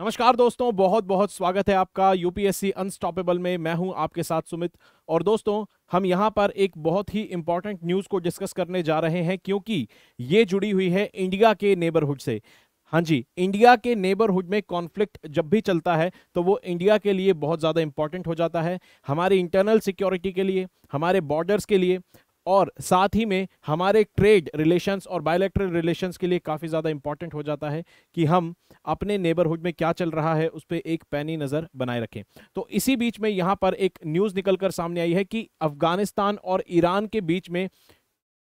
नमस्कार दोस्तों बहुत बहुत स्वागत है आपका यूपीएससी अनस्टॉपेबल में मैं हूं आपके साथ सुमित और दोस्तों हम यहां पर एक बहुत ही इंपॉर्टेंट न्यूज़ को डिस्कस करने जा रहे हैं क्योंकि ये जुड़ी हुई है इंडिया के नेबरहुड से हाँ जी इंडिया के नेबरहुड में कॉन्फ्लिक्ट जब भी चलता है तो वो इंडिया के लिए बहुत ज़्यादा इंपॉर्टेंट हो जाता है हमारी इंटरनल सिक्योरिटी के लिए हमारे बॉर्डर्स के लिए और साथ ही में हमारे ट्रेड रिलेशंस और बायोलेक्ट्रल रिलेशंस के लिए काफ़ी ज़्यादा इंपॉर्टेंट हो जाता है कि हम अपने नेबरहुड में क्या चल रहा है उस पर एक पैनी नज़र बनाए रखें तो इसी बीच में यहाँ पर एक न्यूज़ निकल कर सामने आई है कि अफगानिस्तान और ईरान के बीच में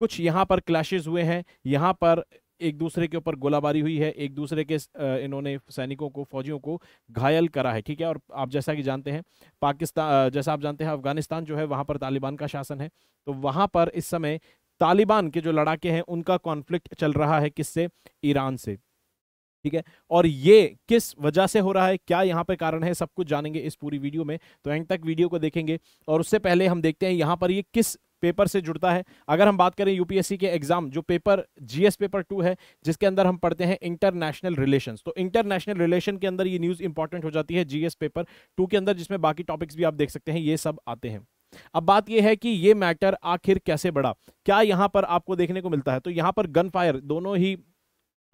कुछ यहाँ पर क्लैशेज हुए हैं यहाँ पर एक दूसरे के ऊपर गोलाबारी हुई है एक दूसरे के इन्होंने सैनिकों को फौजियों को घायल करा है ठीक है और आप जैसा कि जानते हैं पाकिस्तान जैसा आप जानते हैं अफगानिस्तान जो है वहाँ पर तालिबान का शासन है तो वहाँ पर इस समय तालिबान के जो लड़ाके हैं उनका कॉन्फ्लिक्ट चल रहा है किससे ईरान से ठीक है और ये किस वजह से हो रहा है क्या यहाँ पे कारण है सब कुछ जानेंगे इस पूरी वीडियो में तो एंड तक वीडियो को देखेंगे और उससे पहले हम देखते हैं यहाँ पर ये किस पेपर से जुड़ता है अगर हम बात करें यूपीएससी के एग्जाम जो पेपर जीएस पेपर टू है जिसके अंदर हम पढ़ते हैं इंटरनेशनल रिलेशन तो इंटरनेशनल रिलेशन के अंदर ये न्यूज इंपॉर्टेंट हो जाती है जीएस पेपर टू के अंदर जिसमें बाकी टॉपिक्स भी आप देख सकते हैं ये सब आते हैं अब बात यह है कि ये मैटर आखिर कैसे बढ़ा क्या यहां पर आपको देखने को मिलता है तो यहां पर गन फायर दोनों ही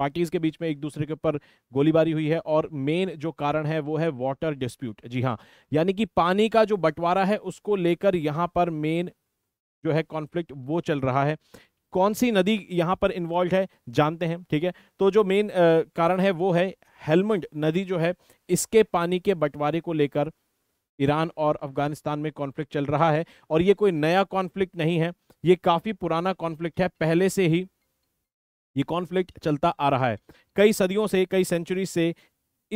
पार्टीज के बीच में एक दूसरे के ऊपर गोलीबारी हुई है और मेन जो कारण है वो है वाटर डिस्प्यूट जी हाँ यानी कि पानी का जो बंटवारा है उसको लेकर यहाँ पर मेन जो है कॉन्फ्लिक्ट वो चल रहा है कौन सी नदी यहाँ पर इन्वॉल्व है जानते हैं ठीक है तो जो मेन कारण है वो है हेलमंड नदी जो है इसके पानी के बंटवारे को लेकर ईरान और अफगानिस्तान में कॉन्फ्लिक्ट चल रहा है और ये कोई नया कॉन्फ्लिक्ट नहीं है ये काफ़ी पुराना कॉन्फ्लिक्ट है पहले से ही ये कॉन्फ्लिक्ट चलता आ रहा है कई सदियों से कई सेंचुरी से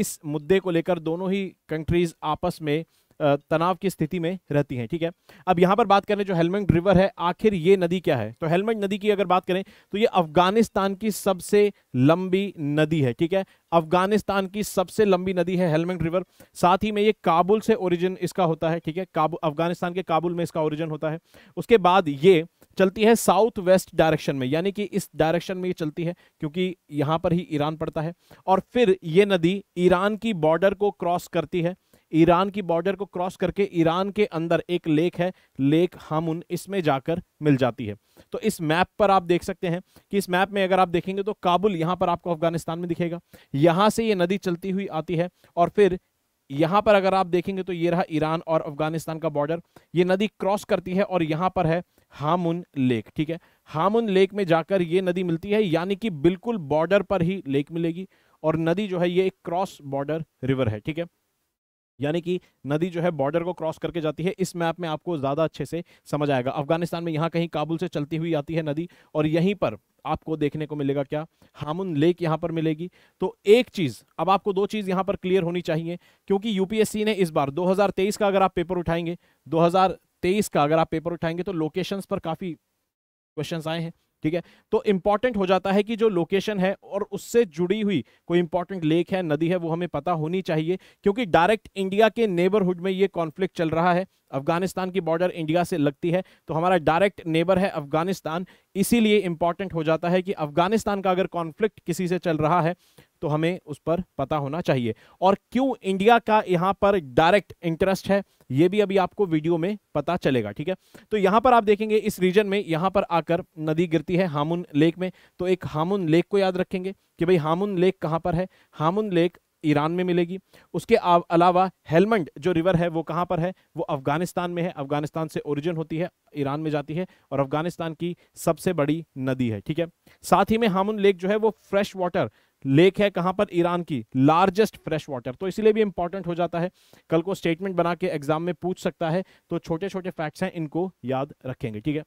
इस मुद्दे को लेकर दोनों ही कंट्रीज आपस में तनाव की स्थिति में रहती हैं ठीक है अब यहाँ पर बात करें जो हेलमेंट रिवर है आखिर ये नदी क्या है तो हेलमेंट नदी की अगर बात करें तो ये अफगानिस्तान की सबसे लंबी नदी है ठीक है अफगानिस्तान की सबसे लंबी नदी है हेलमेंट रिवर साथ ही में ये काबुल से ओरिजिन इसका होता है ठीक है काबुल अफगानिस्तान के काबुल में इसका ओरिजिन होता है उसके बाद ये चलती है साउथ वेस्ट डायरेक्शन में यानी कि इस डायरेक्शन में ये चलती है क्योंकि यहाँ पर ही ईरान पड़ता है और फिर ये नदी ईरान की बॉर्डर को क्रॉस करती है ईरान की बॉर्डर को क्रॉस करके ईरान के अंदर एक लेक है लेक हामुन इसमें जाकर मिल जाती है तो इस मैप पर आप देख सकते हैं कि इस मैप में अगर आप देखेंगे तो काबुल यहां पर आपको अफगानिस्तान में दिखेगा यहां से ये नदी चलती हुई आती है और फिर यहां पर अगर आप देखेंगे तो ये रहा ईरान और अफगानिस्तान का बॉर्डर ये नदी क्रॉस करती है और यहां पर है हामुन लेक ठीक है हामुन लेक में जाकर ये नदी मिलती है यानी कि बिल्कुल बॉर्डर पर ही लेक मिलेगी और नदी जो है ये एक क्रॉस बॉर्डर रिवर है ठीक है यानी कि नदी जो है बॉर्डर को क्रॉस करके जाती है इस मैप में आपको ज़्यादा अच्छे से समझ आएगा अफगानिस्तान में यहाँ कहीं काबुल से चलती हुई आती है नदी और यहीं पर आपको देखने को मिलेगा क्या हामुन लेक यहाँ पर मिलेगी तो एक चीज़ अब आपको दो चीज़ यहाँ पर क्लियर होनी चाहिए क्योंकि यूपीएससी ने इस बार दो का अगर आप पेपर उठाएंगे दो का अगर आप पेपर उठाएंगे तो लोकेशन पर काफ़ी क्वेश्चन आए हैं ठीक है तो इंपॉर्टेंट हो जाता है कि जो लोकेशन है और उससे जुड़ी हुई कोई इंपॉर्टेंट लेक है नदी है वो हमें पता होनी चाहिए क्योंकि डायरेक्ट इंडिया के नेबरहुड में ये कॉन्फ्लिक्ट चल रहा है अफगानिस्तान की बॉर्डर इंडिया से लगती है तो हमारा डायरेक्ट नेबर है अफगानिस्तान इसीलिए इंपॉर्टेंट हो जाता है कि अफगानिस्तान का अगर कॉन्फ्लिक्ट किसी से चल रहा है तो हमें उस पर पता होना चाहिए और क्यों इंडिया का यहां पर डायरेक्ट इंटरेस्ट है ये भी अभी आपको वीडियो में पता चलेगा ठीक है तो यहां पर आप देखेंगे इस रीजन में यहां पर आकर नदी गिरती है हामुन लेक में तो एक हामुन लेक को याद रखेंगे कि भाई हामुन लेक कहां पर है हामुन लेक ईरान में मिलेगी उसके अलावा हेलमंड जो रिवर है वो कहां पर है वो अफगानिस्तान में है अफगानिस्तान से ओरिजिन होती है ईरान में जाती है और अफगानिस्तान की सबसे बड़ी नदी है ठीक है साथ ही में हामुन लेक जो है वो फ्रेश वाटर लेक है कहां पर ईरान की लार्जेस्ट फ्रेश वाटर तो इसलिए भी इंपॉर्टेंट हो जाता है कल को स्टेटमेंट बना के एग्जाम में पूछ सकता है तो छोटे छोटे फैक्ट्स हैं इनको याद रखेंगे ठीक है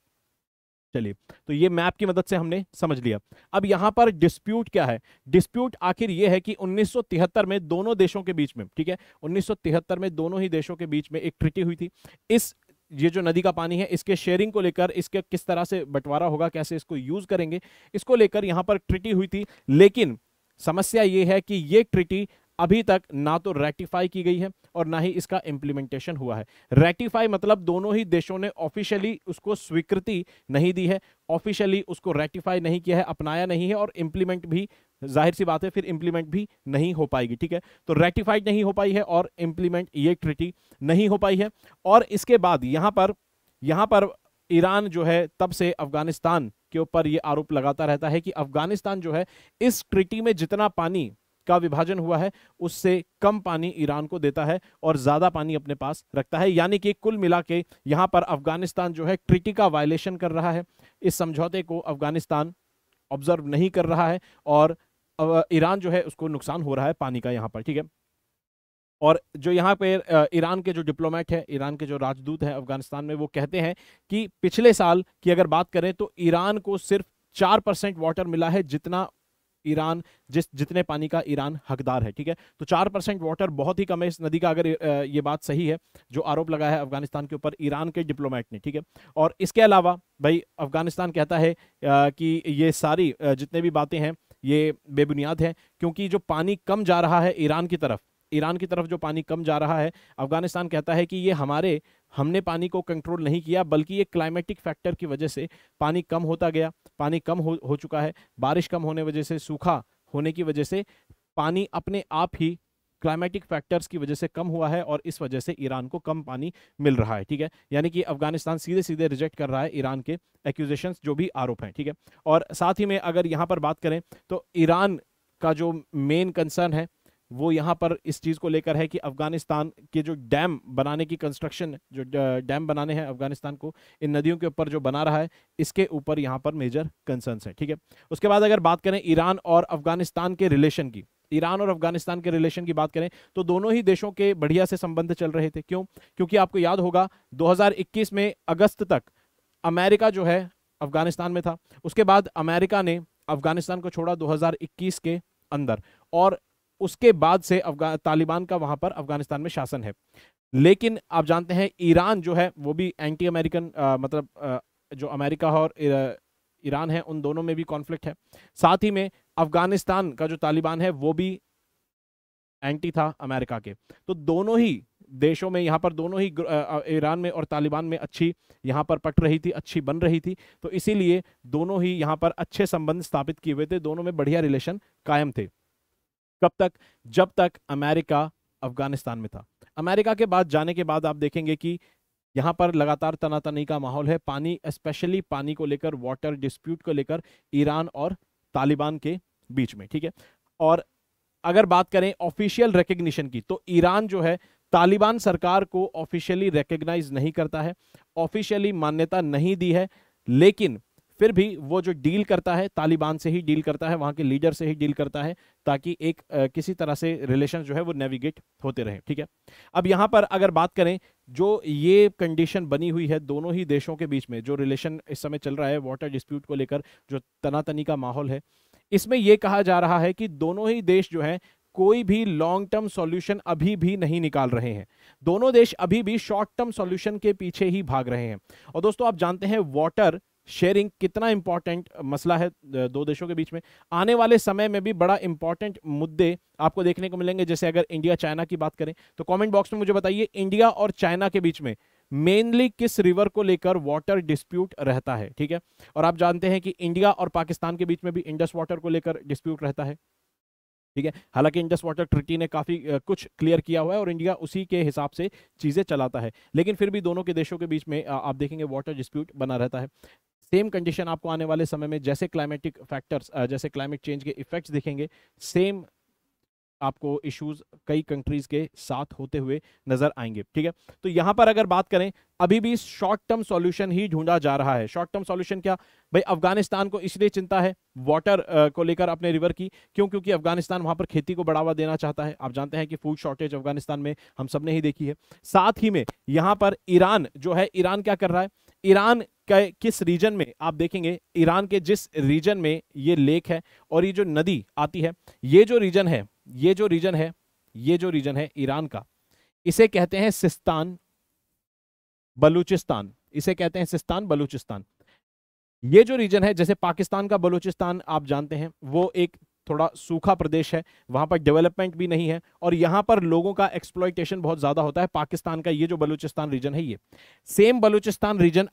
चलिए तो ये मैप की मदद से हमने समझ लिया अब यहाँ पर डिस्प्यूट क्या है डिस्प्यूट आखिर ये है कि 1973 में दोनों देशों के बीच में ठीक है 1973 में दोनों ही देशों के बीच में एक ट्रिटी हुई थी इस ये जो नदी का पानी है इसके शेयरिंग को लेकर इसके किस तरह से बंटवारा होगा कैसे इसको यूज करेंगे इसको लेकर यहाँ पर ट्रिटी हुई थी लेकिन समस्या ये है कि ये ट्रिटी अभी तक ना तो रेटिफाई की गई है और ना ही इसका इम्प्लीमेंटेशन हुआ है रेटिफाई मतलब दोनों ही देशों ने ऑफिशियली उसको स्वीकृति नहीं दी है ऑफिशियली उसको रेटिफाई नहीं किया है अपनाया नहीं है और इम्प्लीमेंट भी जाहिर सी बात है फिर इम्प्लीमेंट भी नहीं हो पाएगी ठीक है तो रेटिफाइड नहीं हो पाई है और इम्प्लीमेंट ये ट्रिटी नहीं हो पाई है और इसके बाद यहाँ पर यहाँ पर ईरान जो है तब से अफगानिस्तान के ऊपर ये आरोप लगाता रहता है कि अफगानिस्तान जो है इस ट्रिटी में जितना पानी का विभाजन हुआ है उससे कम पानी ईरान को देता है और ज्यादा पानी अपने पास रखता है यानी कि कुल मिला के यहाँ पर अफगानिस्तान जो है ट्रिटी का वायलेशन कर रहा है इस समझौते को अफगानिस्तान ऑब्जर्व नहीं कर रहा है और ईरान जो है उसको नुकसान हो रहा है पानी का यहाँ पर ठीक है और जो यहाँ पे ईरान के जो डिप्लोमेट है ईरान के जो राजदूत हैं अफगानिस्तान में वो कहते हैं कि पिछले साल की अगर बात करें तो ईरान को सिर्फ चार परसेंट वाटर मिला है जितना ईरान जिस जितने पानी का ईरान हकदार है ठीक है तो चार परसेंट वाटर बहुत ही कम है इस नदी का अगर ये बात सही है जो आरोप लगा है अफगानिस्तान के ऊपर ईरान के डिप्लोमेट ने ठीक है और इसके अलावा भाई अफगानिस्तान कहता है कि ये सारी जितने भी बातें हैं ये बेबुनियाद है क्योंकि जो पानी कम जा रहा है ईरान की तरफ ईरान की तरफ जो पानी कम जा रहा है अफगानिस्तान कहता है कि ये हमारे हमने पानी को कंट्रोल नहीं किया बल्कि ये क्लाइमेटिक फैक्टर की वजह से पानी कम होता गया पानी कम हो, हो चुका है बारिश कम होने वजह से सूखा होने की वजह से पानी अपने आप ही क्लाइमेटिक फैक्टर्स की वजह से कम हुआ है और इस वजह से ईरान को कम पानी मिल रहा है ठीक है यानी कि अफगानिस्तान सीधे सीधे रिजेक्ट कर रहा है ईरान के एक्यूजेशन जो भी आरोप हैं ठीक है और साथ ही में अगर यहाँ पर बात करें तो ईरान का जो मेन कंसर्न है वो यहाँ पर इस चीज़ को लेकर है कि अफगानिस्तान के जो डैम बनाने की कंस्ट्रक्शन जो डैम बनाने हैं अफगानिस्तान को इन नदियों के ऊपर जो बना रहा है इसके ऊपर यहाँ पर मेजर कंसर्न्स है ठीक है उसके बाद अगर बात करें ईरान और अफगानिस्तान के रिलेशन की ईरान और अफगानिस्तान के रिलेशन की बात करें तो दोनों ही देशों के बढ़िया से संबंध चल रहे थे क्यों क्योंकि आपको याद होगा दो में अगस्त तक अमेरिका जो है अफगानिस्तान में था उसके बाद अमेरिका ने अफगानिस्तान को छोड़ा दो के अंदर और उसके बाद से तालिबान का वहां पर अफगानिस्तान में शासन है लेकिन आप जानते हैं ईरान जो है वो भी एंटी अमेरिकन मतलब आ, जो अमेरिका और ईरान है उन दोनों में भी कॉन्फ्लिक्ट है साथ ही में अफगानिस्तान का जो तालिबान है वो भी एंटी था अमेरिका के तो दोनों ही देशों में यहाँ पर दोनों ही ईरान में और तालिबान में अच्छी यहाँ पर पट रही थी अच्छी बन रही थी तो इसीलिए दोनों ही यहाँ पर अच्छे संबंध स्थापित किए हुए थे दोनों में बढ़िया रिलेशन कायम थे कब तक जब तक अमेरिका अफगानिस्तान में था अमेरिका के बाद जाने के बाद आप देखेंगे कि यहाँ पर लगातार तनातनी का माहौल है पानी स्पेशली पानी को लेकर वाटर डिस्प्यूट को लेकर ईरान और तालिबान के बीच में ठीक है और अगर बात करें ऑफिशियल रिकग्निशन की तो ईरान जो है तालिबान सरकार को ऑफिशियली रिकग्नाइज नहीं करता है ऑफिशियली मान्यता नहीं दी है लेकिन फिर भी वो जो डील करता है तालिबान से ही डील करता है वहाँ के लीडर से ही डील करता है ताकि एक आ, किसी तरह से रिलेशन जो है वो नेविगेट होते रहे ठीक है अब यहाँ पर अगर बात करें जो ये कंडीशन बनी हुई है दोनों ही देशों के बीच में जो रिलेशन इस समय चल रहा है वाटर डिस्प्यूट को लेकर जो तनातनी का माहौल है इसमें यह कहा जा रहा है कि दोनों ही देश जो है कोई भी लॉन्ग टर्म सॉल्यूशन अभी भी नहीं निकाल रहे हैं दोनों देश अभी भी शॉर्ट टर्म सॉल्यूशन के पीछे ही भाग रहे हैं और दोस्तों आप जानते हैं वाटर शेयरिंग कितना इंपॉर्टेंट मसला है दो देशों के बीच में आने वाले समय में भी बड़ा इंपॉर्टेंट मुद्दे आपको देखने को मिलेंगे जैसे अगर इंडिया चाइना की बात करें तो कमेंट बॉक्स में मुझे बताइए इंडिया और चाइना के बीच में मेनली किस रिवर को लेकर वाटर डिस्प्यूट रहता है ठीक है और आप जानते हैं कि इंडिया और पाकिस्तान के बीच में भी इंडस वाटर को लेकर डिस्प्यूट रहता है ठीक है हालांकि इंडस वाटर ट्रिटी ने काफ़ी कुछ क्लियर किया हुआ है और इंडिया उसी के हिसाब से चीज़ें चलाता है लेकिन फिर भी दोनों के देशों के बीच में आप देखेंगे वाटर डिस्प्यूट बना रहता है सेम कंडीशन आपको आने वाले समय में जैसे क्लाइमेटिक फैक्टर्स जैसे क्लाइमेट चेंज के इफेक्ट्स दिखेंगे सेम आपको इश्यूज कई कंट्रीज के साथ होते हुए नजर आएंगे ठीक है तो यहां पर अगर बात करें अभी भी शॉर्ट टर्म सॉल्यूशन ही ढूंढा जा रहा है शॉर्ट टर्म सॉल्यूशन क्या भाई अफगानिस्तान को इसलिए चिंता है वाटर को लेकर अपने रिवर की क्यों क्योंकि अफगानिस्तान वहां पर खेती को बढ़ावा देना चाहता है आप जानते हैं कि फूड शॉर्टेज अफगानिस्तान में हम सबने ही देखी है साथ ही में यहां पर ईरान जो है ईरान क्या कर रहा है ईरान किस रीजन में आप देखेंगे ईरान के जिस रीजन में ये लेक है और ये जो नदी आती है ये जो रीजन है ये जो रीजन है ये जो रीजन है ईरान का इसे कहते हैं सिस्तान बलूचिस्तान इसे कहते हैं सिस्तान बलूचिस्तान ये जो रीजन है जैसे पाकिस्तान का बलूचिस्तान आप जानते हैं वो एक थोड़ा सूखा प्रदेश है वहां पर डेवलपमेंट भी नहीं है और यहां पर लोगों का एक्सप्लॉयटेशन बहुत ज्यादा होता है पाकिस्तान का ये जो बलूचिस्तान रीजन है ये सेम बलूचिस्तान रीजन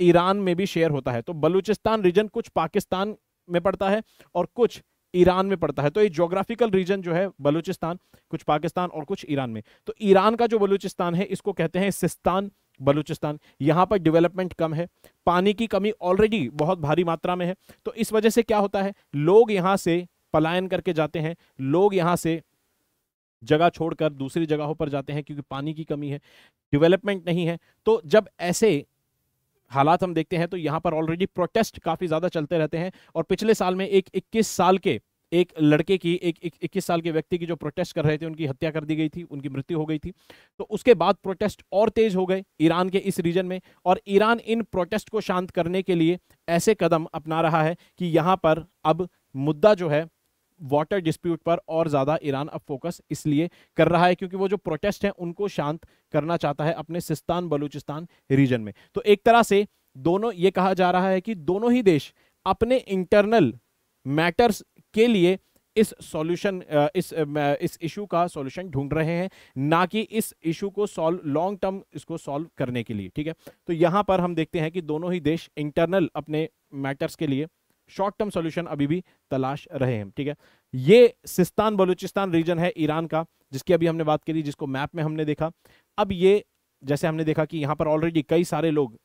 ईरान में भी शेयर होता है तो बलूचिस्तान रीजन कुछ पाकिस्तान में पड़ता है और कुछ ईरान में पड़ता है तो ये जोग्राफिकल रीजन जो है बलूचिस्तान कुछ पाकिस्तान और कुछ ईरान में तो ईरान का जो बलूचिस्तान है इसको कहते हैं सिस्तान बलूचिस्तान यहाँ पर डेवलपमेंट कम है पानी की कमी ऑलरेडी बहुत भारी मात्रा में है तो इस वजह से क्या होता है लोग यहाँ से पलायन करके जाते हैं लोग यहाँ से जगह छोड़कर दूसरी जगहों पर जाते हैं क्योंकि पानी की कमी है डेवलपमेंट नहीं है तो जब ऐसे हालात हम देखते हैं तो यहाँ पर ऑलरेडी प्रोटेस्ट काफ़ी ज़्यादा चलते रहते हैं और पिछले साल में एक इक्कीस साल के एक लड़के की एक इक्कीस साल के व्यक्ति की जो प्रोटेस्ट कर रहे थे उनकी हत्या कर दी गई थी उनकी मृत्यु हो गई थी तो उसके बाद प्रोटेस्ट और तेज हो गए ईरान के इस रीजन में और ईरान इन प्रोटेस्ट को शांत करने के लिए ऐसे कदम अपना रहा है कि यहाँ पर अब मुद्दा जो है वाटर डिस्प्यूट पर और ज़्यादा ईरान अब फोकस इसलिए कर रहा है क्योंकि वो जो प्रोटेस्ट हैं उनको शांत करना चाहता है अपने सिस्तान बलूचिस्तान रीजन में तो एक तरह से दोनों ये कहा जा रहा है कि दोनों ही देश अपने इंटरनल मैटर्स के लिए इस सॉल्यूशन इस इस इशू का सॉल्यूशन ढूंढ रहे हैं ना कि इस इशू को सॉल्व लॉन्ग टर्म इसको सॉल्व करने के लिए ठीक है तो यहां पर हम देखते हैं कि दोनों ही देश इंटरनल अपने मैटर्स के लिए शॉर्ट टर्म सोल्यूशन अभी भी तलाश रहे हैं ठीक है ये सिस्तान बलूचिस्तान रीजन है ईरान का जिसकी अभी हमने बात करी जिसको मैप में हमने देखा अब ये जैसे हमने देखा कि यहाँ पर ऑलरेडी कई सारे लोग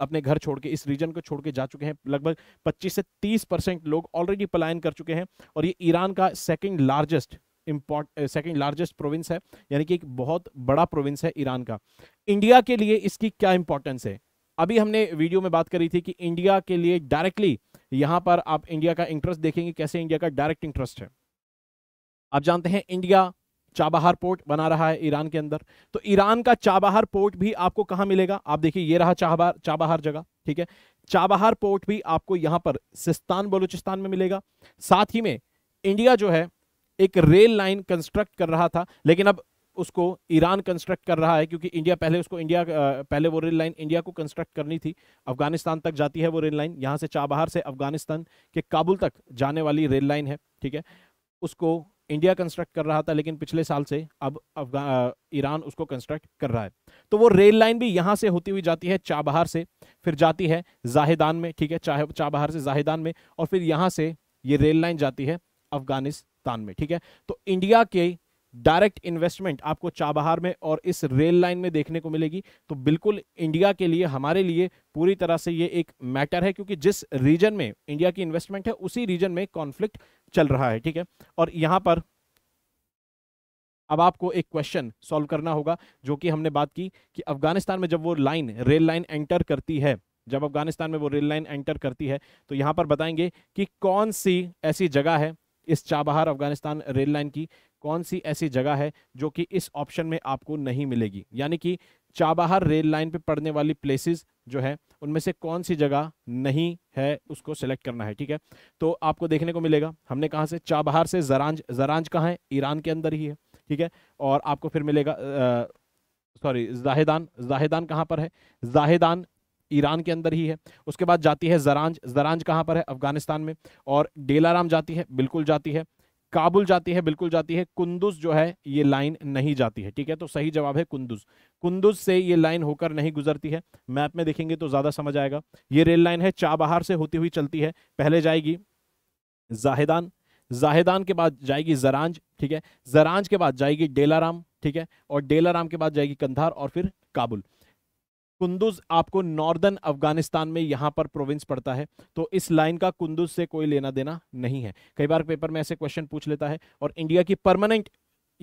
अपने घर छोड़ के इस रीजन को छोड़ के जा चुके हैं लगभग 25 से 30 परसेंट लोग ऑलरेडी पलायन कर चुके हैं और ये ईरान का second largest import second largest province है यानी कि एक बहुत बड़ा प्रोविंस है ईरान का इंडिया के लिए इसकी क्या इंपॉर्टेंस है अभी हमने वीडियो में बात करी थी कि इंडिया के लिए डायरेक्टली यहां पर आप इंडिया का इंटरेस्ट देखेंगे कैसे इंडिया का डायरेक्ट इंटरेस्ट है आप जानते हैं इंडिया चाबहार पोर्ट बना रहा है ईरान के अंदर तो ईरान का चाबहार पोर्ट भी आपको कहां मिलेगा आप देखिए ये रहा चाबहार चाबहार जगह ठीक है चाबहार पोर्ट भी आपको यहां पर सिस्तान बलूचिस्तान में मिलेगा साथ ही में इंडिया जो है एक रेल लाइन कंस्ट्रक्ट कर रहा था लेकिन अब उसको ईरान कंस्ट्रक्ट कर रहा है क्योंकि इंडिया पहले उसको इंडिया पहले वो रेल लाइन इंडिया को कंस्ट्रक्ट करनी थी अफगानिस्तान तक जाती है वो रेल लाइन यहाँ से चाबहार से अफगानिस्तान के काबुल तक जाने वाली रेल लाइन है ठीक है उसको इंडिया कंस्ट्रक्ट कर रहा था लेकिन पिछले साल से अब ईरान उसको कंस्ट्रक्ट कर रहा है तो वो रेल लाइन भी यहाँ से होती हुई जाती है चाबहार से फिर जाती है जाहिदान में ठीक है चाहे चाबहार से जाहिदान में और फिर यहाँ से ये रेल लाइन जाती है अफगानिस्तान में ठीक है तो इंडिया के डायरेक्ट इन्वेस्टमेंट आपको चाबहार में और इस रेल लाइन में देखने को मिलेगी तो बिल्कुल इंडिया के लिए हमारे लिए पूरी तरह से ये एक मैटर है क्योंकि जिस रीजन में इंडिया की इन्वेस्टमेंट है उसी रीजन में कॉन्फ्लिक्ट चल रहा है ठीक है और यहां पर अब आपको एक क्वेश्चन सॉल्व करना होगा जो कि हमने बात की कि अफगानिस्तान में जब वो लाइन रेल लाइन एंटर करती है जब अफगानिस्तान में वो रेल लाइन एंटर करती है तो यहां पर बताएंगे कि कौन सी ऐसी जगह है इस चाबहार अफगानिस्तान रेल लाइन की कौन सी ऐसी जगह है जो कि इस ऑप्शन में आपको नहीं मिलेगी यानी कि चाबाहर रेल लाइन पे पड़ने वाली प्लेसेस जो है उनमें से कौन सी जगह नहीं है उसको सेलेक्ट करना है ठीक है तो आपको देखने को मिलेगा हमने कहाँ से चाबहार से जरांज जरांज कहाँ है ईरान के अंदर ही है ठीक है और आपको फिर मिलेगा सॉरी ज़ाहेदान ज़ाहेदान कहाँ पर है ज़ाहेदान ईरान के अंदर ही है उसके बाद जाती है जरांज जरांज कहाँ पर है अफगानिस्तान में और डेलाराम जाती है बिल्कुल जाती है काबुल जाती है बिल्कुल जाती है कुंदुज जो है ये लाइन नहीं जाती है ठीक है तो सही जवाब है कुंदुज कुंदुज से ये लाइन होकर नहीं गुजरती है मैप में देखेंगे तो ज़्यादा समझ आएगा ये रेल लाइन है चाबहार से होती हुई चलती है पहले जाएगी जाहेदान जाहेदान के बाद जाएगी जरांज ठीक है जरांज के बाद जाएगी डेलाराम ठीक है और डेलाराम के बाद जाएगी कंधार और फिर काबुल कुंदुज आपको नॉर्दर्न अफगानिस्तान में यहाँ पर प्रोविंस पड़ता है तो इस लाइन का कुंदुज से कोई लेना देना नहीं है कई बार पेपर में ऐसे क्वेश्चन पूछ लेता है और इंडिया की परमानेंट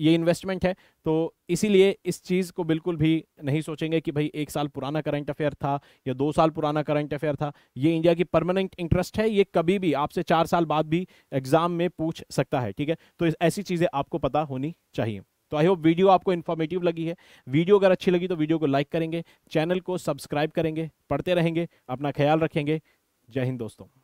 ये इन्वेस्टमेंट है तो इसीलिए इस चीज़ को बिल्कुल भी नहीं सोचेंगे कि भाई एक साल पुराना करंट अफेयर था या दो साल पुराना करंट अफेयर था ये इंडिया की परमानेंट इंटरेस्ट है ये कभी भी आपसे चार साल बाद भी एग्जाम में पूछ सकता है ठीक है तो ऐसी चीज़ें आपको पता होनी चाहिए तो आई होप वीडियो आपको इन्फॉर्मेटिव लगी है वीडियो अगर अच्छी लगी तो वीडियो को लाइक करेंगे चैनल को सब्सक्राइब करेंगे पढ़ते रहेंगे अपना ख्याल रखेंगे जय हिंद दोस्तों